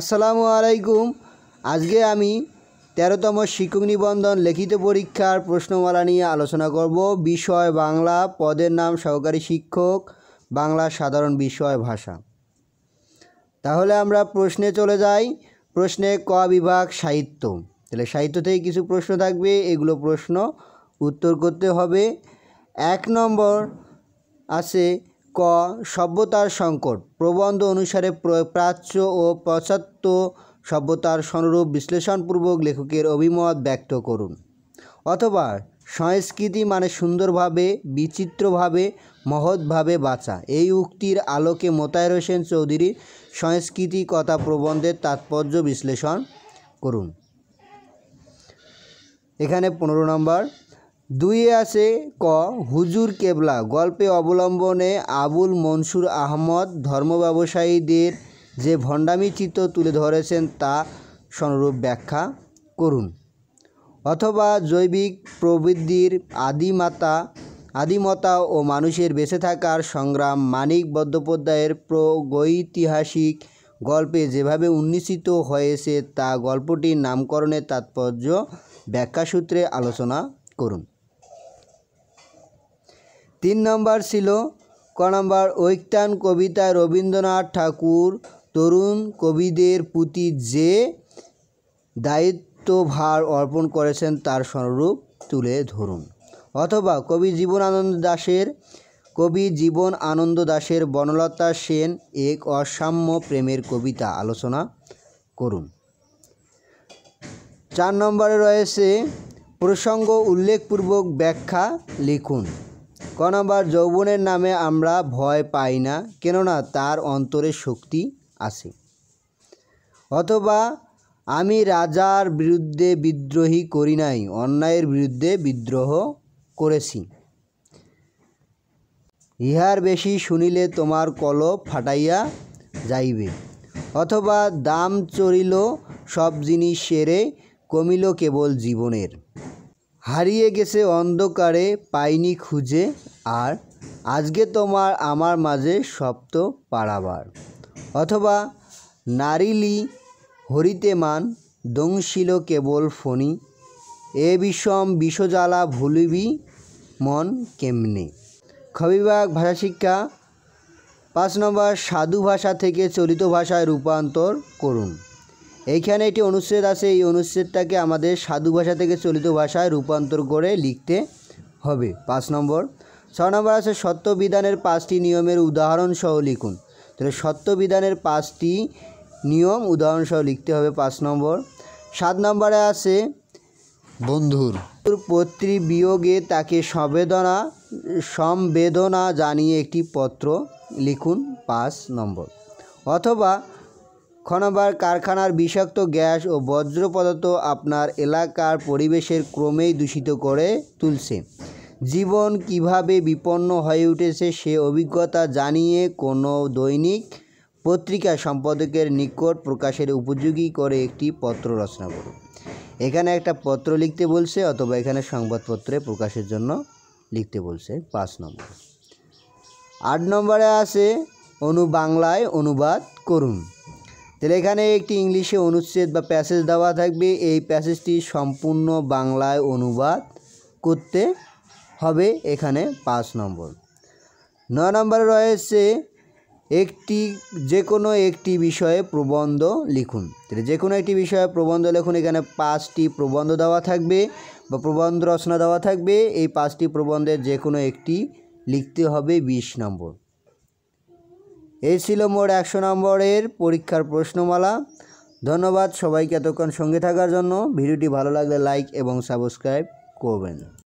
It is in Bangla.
আসসালামু আলাইকুম আজকে আমি তেরোতম শিক্ষক নিবন্ধন লিখিত পরীক্ষার প্রশ্নমালা নিয়ে আলোচনা করব বিষয় বাংলা পদের নাম সহকারী শিক্ষক বাংলা সাধারণ বিষয় ভাষা তাহলে আমরা প্রশ্নে চলে যাই প্রশ্নে ক বিভাগ সাহিত্য তাহলে সাহিত্য থেকে কিছু প্রশ্ন থাকবে এগুলো প্রশ্ন উত্তর করতে হবে এক নম্বর আছে ক সভ্যতার সংকট প্রবন্ধ অনুসারে প্রাচ্য ও পাশ্চাত্য সভ্যতার সনরূপ বিশ্লেষণপূর্বক লেখকের অভিমত ব্যক্ত করুন অথবা সংস্কৃতি মানে সুন্দরভাবে বিচিত্রভাবে মহৎভাবে বাঁচা এই উক্তির আলোকে মোতায়ের হোসেন চৌধুরী সংস্কৃতি কথা প্রবন্ধের তাৎপর্য বিশ্লেষণ করুন এখানে পনেরো নম্বর দুইয়ে আছে ক হুজুর কেবলা গল্পে অবলম্বনে আবুল মনসুর আহমদ ধর্ম ব্যবসায়ীদের যে ভণ্ডামি চিত্র তুলে ধরেছেন তা সনরূপ ব্যাখ্যা করুন অথবা জৈবিক প্রবৃদ্ধির আদিমাতা আদিমতা ও মানুষের বেঁচে থাকার সংগ্রাম মানিক বন্দ্যোপাধ্যায়ের প্রগৈতিহাসিক গল্পে যেভাবে উন্নিসিত হয়েছে তা গল্পটির নামকরণের তাৎপর্য ব্যাখ্যাসূত্রে আলোচনা করুন তিন নম্বর ছিল ক নম্বর ঐক্তান কবিতা রবীন্দ্রনাথ ঠাকুর তরুণ কবিদের প্রতি যে দায়িত্বভার অর্পণ করেছেন তার স্বরূপ তুলে ধরুন অথবা কবি জীবনানন্দ দাশের কবি জীবন আনন্দ দাশের বনলতা সেন এক অসাম্য প্রেমের কবিতা আলোচনা করুন চার নম্বরে রয়েছে প্রসঙ্গ উল্লেখপূর্বক ব্যাখ্যা লিখুন ক নম্বর যৌবনের নামে আমরা ভয় পাই না কেননা তার অন্তরে শক্তি আছে অথবা আমি রাজার বিরুদ্ধে বিদ্রোহী করি নাই অন্যায়ের বিরুদ্ধে বিদ্রোহ করেছি ইহার বেশি শুনিলে তোমার কলপ ফাটাইয়া যাইবে অথবা দাম চড়িল সব জিনিস সেরে কমিল কেবল জীবনের হারিয়ে গেছে অন্ধকারে পাইনি খুঁজে আর আজকে তোমার আমার মাঝে সপ্ত পাড়াবার অথবা নারিলি হরিতে মান দংশিল কেবল ফণি এ বিষম বিষজ্বালা ভুলিবি মন কেমনে খবিবাগ ভাষা শিক্ষা পাঁচ নম্বর সাধু ভাষা থেকে চলিত ভাষায় রূপান্তর করুন এইখানে একটি অনুচ্ছেদ আছে এই অনুচ্ছেদটাকে আমাদের সাধু ভাষা থেকে চলিত ভাষায় রূপান্তর করে লিখতে হবে পাঁচ নম্বর ছ নম্বর আছে সত্যবিধানের পাঁচটি নিয়মের উদাহরণ সহ লিখুন তাহলে সত্যবিধানের পাঁচটি নিয়ম উদাহরণ সহ লিখতে হবে পাঁচ নম্বর সাত নম্বরে আছে বন্ধুর পত্রী বিয়োগে তাকে সবেদনা সমবেদনা জানিয়ে একটি পত্র লিখুন পাঁচ নম্বর অথবা ক্ষণভার কারখানার বিষাক্ত গ্যাস ও বজ্র পদার্থ আপনার এলাকার পরিবেশের ক্রমেই দূষিত করে তুলছে জীবন কিভাবে বিপন্ন হয়ে উঠেছে সে অভিজ্ঞতা জানিয়ে কোনো দৈনিক পত্রিকা সম্পাদকের নিকট প্রকাশের উপযোগী করে একটি পত্র রচনা করুন এখানে একটা পত্র লিখতে বলছে অথবা এখানে সংবাদপত্রে প্রকাশের জন্য লিখতে বলছে পাঁচ নম্বর আট নম্বরে আছে অনু বাংলায় অনুবাদ করুন তাহলে এখানে একটি ইংলিশে অনুচ্ছেদ বা প্যাসেজ দেওয়া থাকবে এই প্যাসেজটি সম্পূর্ণ বাংলায় অনুবাদ করতে হবে এখানে পাঁচ নম্বর নয় নম্বরে রয়েছে একটি যে কোনো একটি বিষয়ে প্রবন্ধ লিখুন তাহলে যে কোনো একটি বিষয়ে প্রবন্ধ লিখুন এখানে পাঁচটি প্রবন্ধ দেওয়া থাকবে বা প্রবন্ধ রচনা দেওয়া থাকবে এই পাঁচটি প্রবন্ধের যে কোনো একটি লিখতে হবে বিশ নম্বর এই ছিল মোট একশো নম্বরের পরীক্ষার প্রশ্নমালা ধন্যবাদ সবাইকে এতক্ষণ সঙ্গে থাকার জন্য ভিডিওটি ভালো লাগলে লাইক এবং সাবস্ক্রাইব করবেন